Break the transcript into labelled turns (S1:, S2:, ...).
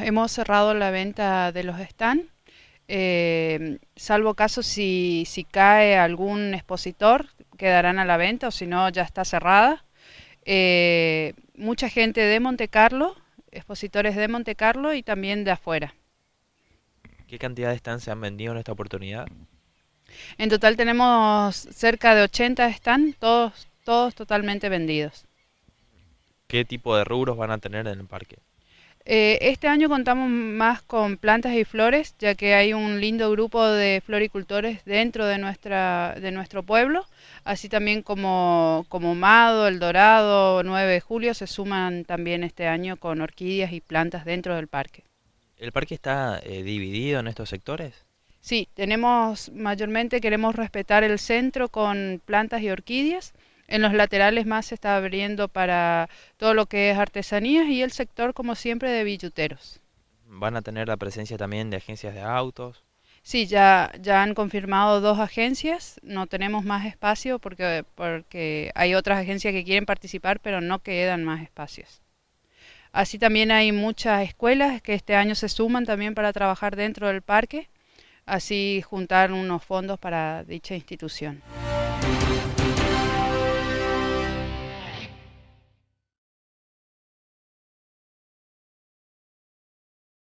S1: hemos cerrado la venta de los stands, eh, salvo caso si, cae algún expositor, quedarán a la venta o si no ya está cerrada. Eh, mucha gente de Monte Carlo, expositores de Monte Carlo y también de afuera.
S2: ¿Qué cantidad de stands se han vendido en esta oportunidad?
S1: En total tenemos cerca de 80 stands, todos, todos totalmente vendidos.
S2: ¿Qué tipo de rubros van a tener en el parque?
S1: Eh, este año contamos más con plantas y flores, ya que hay un lindo grupo de floricultores dentro de, nuestro pueblo, así también como, como Mado, El Dorado, 9 de Julio, se suman también este año con orquídeas y plantas dentro
S2: del parque. ¿El parque está eh, dividido en estos sectores?
S1: Sí, tenemos mayormente, queremos respetar el centro con plantas y orquídeas, en los laterales más se está abriendo para todo lo que es artesanías y el sector, como siempre, de
S2: billuteros. ¿Van a tener la presencia también de agencias de autos?
S1: Sí, ya, ya han confirmado dos agencias, no tenemos más espacio porque, porque hay otras agencias que quieren participar, pero no quedan más espacios. Así también hay muchas escuelas que este año se suman también para trabajar dentro del parque, así juntar unos fondos para dicha institución.